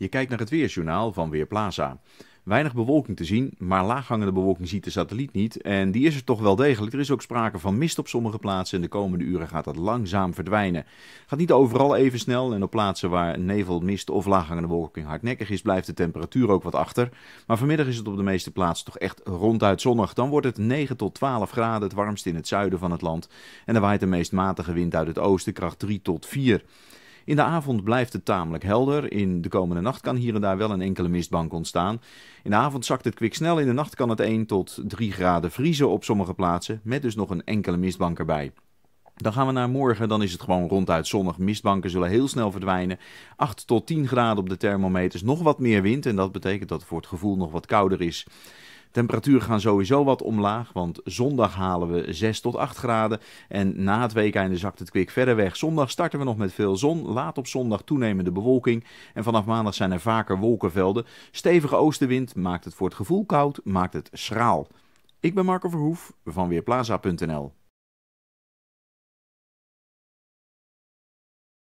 Je kijkt naar het weersjournaal van Weerplaza. Weinig bewolking te zien, maar laaghangende bewolking ziet de satelliet niet. En die is er toch wel degelijk. Er is ook sprake van mist op sommige plaatsen. En de komende uren gaat dat langzaam verdwijnen. Gaat niet overal even snel. En op plaatsen waar nevel, mist of laaghangende bewolking hardnekkig is, blijft de temperatuur ook wat achter. Maar vanmiddag is het op de meeste plaatsen toch echt ronduit zonnig. Dan wordt het 9 tot 12 graden, het warmst in het zuiden van het land. En dan waait de meest matige wind uit het oosten, kracht 3 tot 4. In de avond blijft het tamelijk helder. In de komende nacht kan hier en daar wel een enkele mistbank ontstaan. In de avond zakt het kwik snel. In de nacht kan het 1 tot 3 graden vriezen op sommige plaatsen. Met dus nog een enkele mistbank erbij. Dan gaan we naar morgen, dan is het gewoon ronduit zonnig. Mistbanken zullen heel snel verdwijnen. 8 tot 10 graden op de thermometers, nog wat meer wind. En dat betekent dat het voor het gevoel nog wat kouder is. Temperaturen gaan sowieso wat omlaag, want zondag halen we 6 tot 8 graden. En na het weekende zakt het kwik verder weg. Zondag starten we nog met veel zon. Laat op zondag toenemende bewolking. En vanaf maandag zijn er vaker wolkenvelden. Stevige oostenwind maakt het voor het gevoel koud, maakt het schraal. Ik ben Marco Verhoef van Weerplaza.nl.